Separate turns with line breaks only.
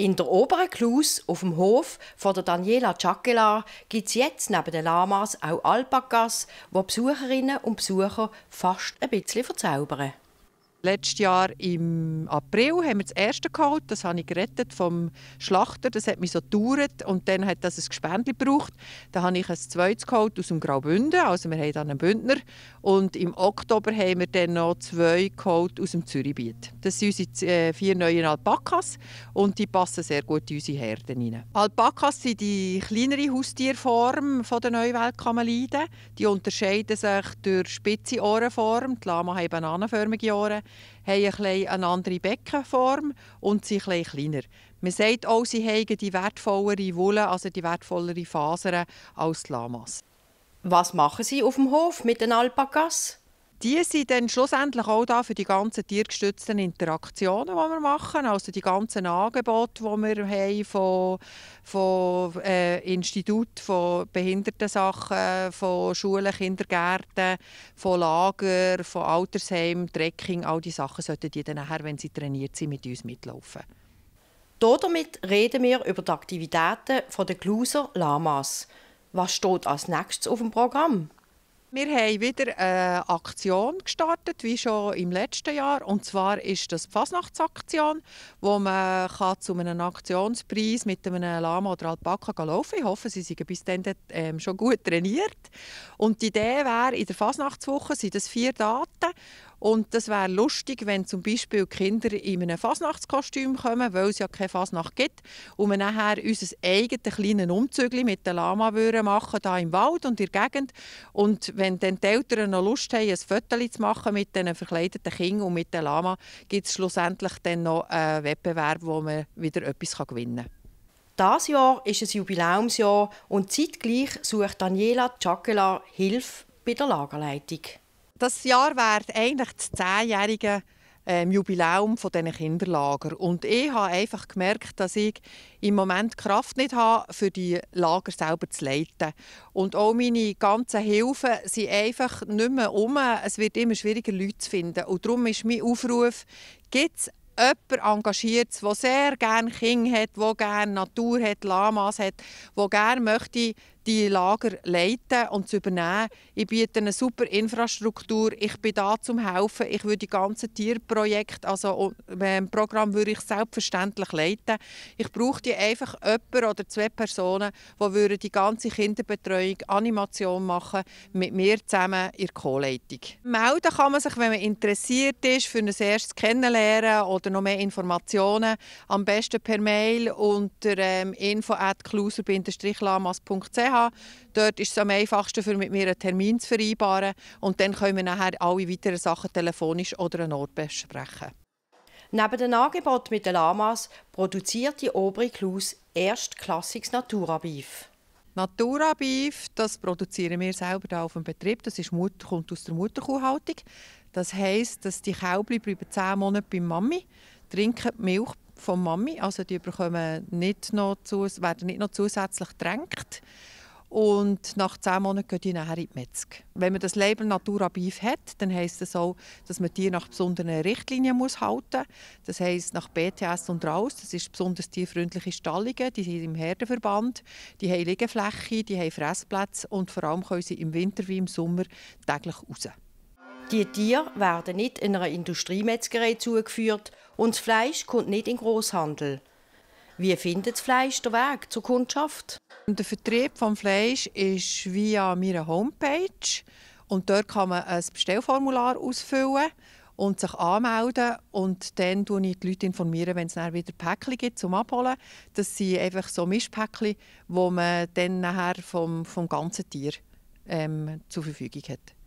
In der oberen Klaus auf dem Hof von der Daniela Ciacchellar gibt es jetzt neben den Lamas auch Alpakas, wo Besucherinnen und Besucher fast ein bisschen verzaubern. Letztes Jahr im April haben wir das erste geholt. Das habe ich
gerettet vom Schlachter. Das hat mich so gedauert. Und dann hat das ein Gespendli gebraucht. Dann habe ich ein zweites geholt aus dem Graubünden. Also wir haben dann einen Bündner. Und im Oktober haben wir dann noch zwei geholt aus dem Zürichbiet. Das sind unsere äh, vier neuen Alpakas. Und die passen sehr gut in unsere Herden rein. Alpakas sind die kleinere Haustierform der Neuwelt Die unterscheiden sich durch spitze Ohrenform. Die Lama haben bananenförmige Ohren haben eine andere Beckenform und sind etwas kleiner. Man sagt auch, sie haben die wertvollere Wolle, also die wertvollere Fasern als die Lamas. Was machen Sie auf dem Hof mit den Alpakas? Die sind dann schlussendlich auch da für die ganzen tiergestützten Interaktionen, die wir machen, also die ganzen Angebote, die wir haben von, von äh, Instituten, von Behindertensachen, von Schulen, Kindergärten, von Lager, von
Altersheimen, Trekking, all diese Sachen sollten die dann nachher, wenn sie trainiert sind, mit uns mitlaufen. Damit reden wir über die Aktivitäten der Gluser Lamas. Was steht als nächstes auf dem Programm? Wir haben wieder eine Aktion gestartet,
wie schon im letzten Jahr. Und zwar ist das die Fasnachtsaktion, wo man kann zu einem Aktionspreis mit einem Lama oder Alpaka laufen kann. Ich hoffe, Sie sind bis dann ähm, schon gut trainiert. Und die Idee wäre, in der Fasnachtswoche sind es vier Daten und das wäre lustig, wenn zum Beispiel Kinder in einem Fasnachtskostüm kommen, weil es ja keine Fasnacht gibt, und wir nachher unser eigenes kleines Umzügli mit der Lama machen da im Wald und in der Gegend. Und wenn dann die Eltern noch Lust haben, ein Foto zu machen mit diesen verkleideten Kindern und mit der Lama, gibt es schlussendlich dann noch einen Wettbewerb, wo man
wieder etwas gewinnen kann. Das Jahr ist ein Jubiläumsjahr und zeitgleich sucht Daniela Giacela Hilfe bei der Lagerleitung. Das Jahr wäre
eigentlich das zehnjährige ähm, Jubiläum von diesen Kinderlager. Und ich habe einfach gemerkt, dass ich im Moment Kraft nicht habe, für die Lager selber zu leiten. Und auch meine ganzen Hilfen sind einfach nicht mehr um. Es wird immer schwieriger, Leute zu finden. Und darum ist mein Aufruf, gibt es jemanden engagiert, der sehr gerne Kinder hat, der gerne Natur hat, Lamas hat, der gerne möchte die Lager leiten und zu übernehmen. Ich biete eine super Infrastruktur, ich bin da zum Helfen, ich würde die ganze Tierprojekt, also ein ähm, Programm würde ich selbstverständlich leiten. Ich brauchte einfach jemanden oder zwei Personen, die würden die ganze Kinderbetreuung, Animation machen, mit mir zusammen in der Co-Leitung. Melden kann man sich, wenn man interessiert ist, für ein erstes Kennenlernen oder noch mehr Informationen, am besten per Mail unter ähm, info.kluser-lamas.ch hatte. Dort ist es am einfachsten, für mit mir einen Termin zu vereinbaren. Und dann können wir nachher alle weiteren Sachen
telefonisch oder an Ort besprechen. Neben dem Angebot mit den Lamas produziert die Obere Klaus erstklassiges Naturabeef. Natura Beef,
das produzieren wir selber hier auf dem Betrieb. Das ist Mutter, kommt aus der Mutterkuhhaltung. Das heisst, dass die Kälber bleiben zehn Monate bei Mami, trinken die Milch von Mami, also die bekommen nicht noch, werden nicht noch zusätzlich getränkt. Und nach zehn Monaten gehen die nachher in die Metzg. Wenn man das Label Natura Beef hat, dann heisst das auch, dass man die nach besonderen Richtlinien muss halten muss. Das heisst nach BTS und raus. Das ist besonders tierfreundliche Stallungen. Die sind im Herdenverband. Die haben Liegefläche, die haben Fressplätze
und vor allem können sie im Winter wie im Sommer täglich raus. Die Tiere werden nicht in einer Industriemetzgerei zugeführt und das Fleisch kommt nicht in den Großhandel. Wie findet das Fleisch den Weg zur Kundschaft? Der Vertrieb des Fleisch
ist via meiner Homepage. Und dort kann man ein Bestellformular ausfüllen und sich anmelden und dann informiere ich die Leute, informieren, wenn es dann wieder Päckchen gibt zum Abholen. Das sind einfach so Mischpäckchen, die man dann nachher vom, vom ganzen Tier ähm, zur Verfügung hat.